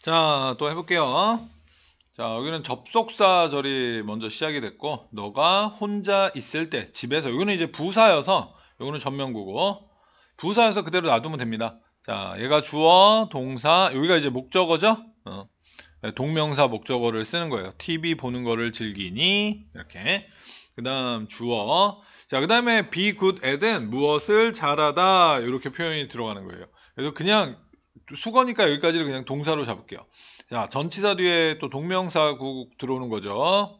자, 또 해볼게요. 자, 여기는 접속사절이 먼저 시작이 됐고, 너가 혼자 있을 때, 집에서, 이거는 이제 부사여서, 이거는 전면구고, 부사여서 그대로 놔두면 됩니다. 자, 얘가 주어, 동사, 여기가 이제 목적어죠? 어. 네, 동명사 목적어를 쓰는 거예요. TV 보는 거를 즐기니, 이렇게. 그 다음 주어. 자, 그 다음에 be good at은 무엇을 잘하다, 이렇게 표현이 들어가는 거예요. 그래서 그냥 수거니까 여기까지를 그냥 동사로 잡을게요. 자, 전치사 뒤에 또 동명사 국 들어오는 거죠.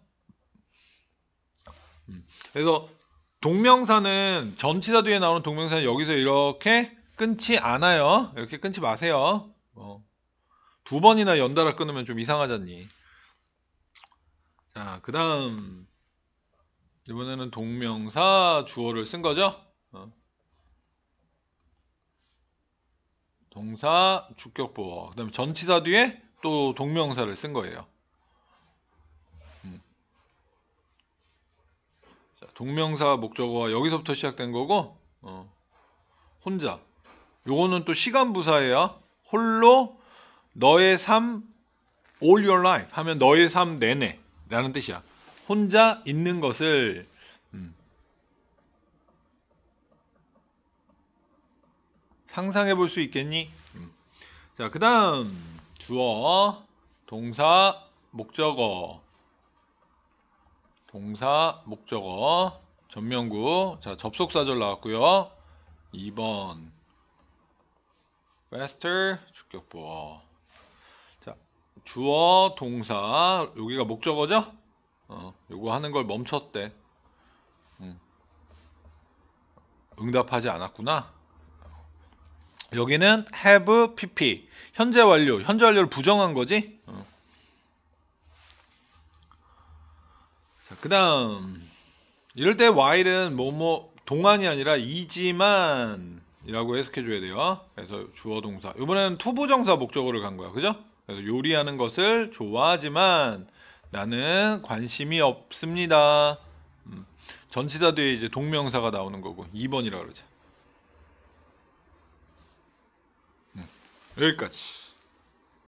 음. 그래서 동명사는 전치사 뒤에 나오는 동명사는 여기서 이렇게 끊지 않아요. 이렇게 끊지 마세요. 어. 두 번이나 연달아 끊으면 좀 이상하잖니. 자, 그 다음 이번에는 동명사 주어를 쓴 거죠. 어. 동사, 주격부어그 다음에 전치사 뒤에 또 동명사를 쓴 거예요. 음. 동명사 목적어가 여기서부터 시작된 거고 어. 혼자 요거는 또 시간 부사예요. 홀로 너의 삶 all your life 하면 너의 삶 내내 라는 뜻이야. 혼자 있는 것을 음. 상상해 볼 수 있겠니? 음. 자, 그 다음 주어, 동사, 목적어 동사, 목적어 전면구 자, 접속사절 나왔고요 2번 faster 주격보어 자, 주어, 동사 여기가 목적어죠? 어, 요거 하는 걸 멈췄대 음. 응답하지 않았구나 여기는 have pp 현재 완료 현재 완료를 부정한 거지 어. 그 다음 이럴 때 while은 뭐뭐 뭐, 동안이 아니라 이지만 이라고 해석해 줘야 돼요 그래서 주어 동사 이번에는 투부정사 목적어를간 거야 그죠 그래서 요리하는 것을 좋아하지만 나는 관심이 없습니다 음. 전치다 뒤에 이제 동명사가 나오는 거고 2번이라 그러죠 여기까지.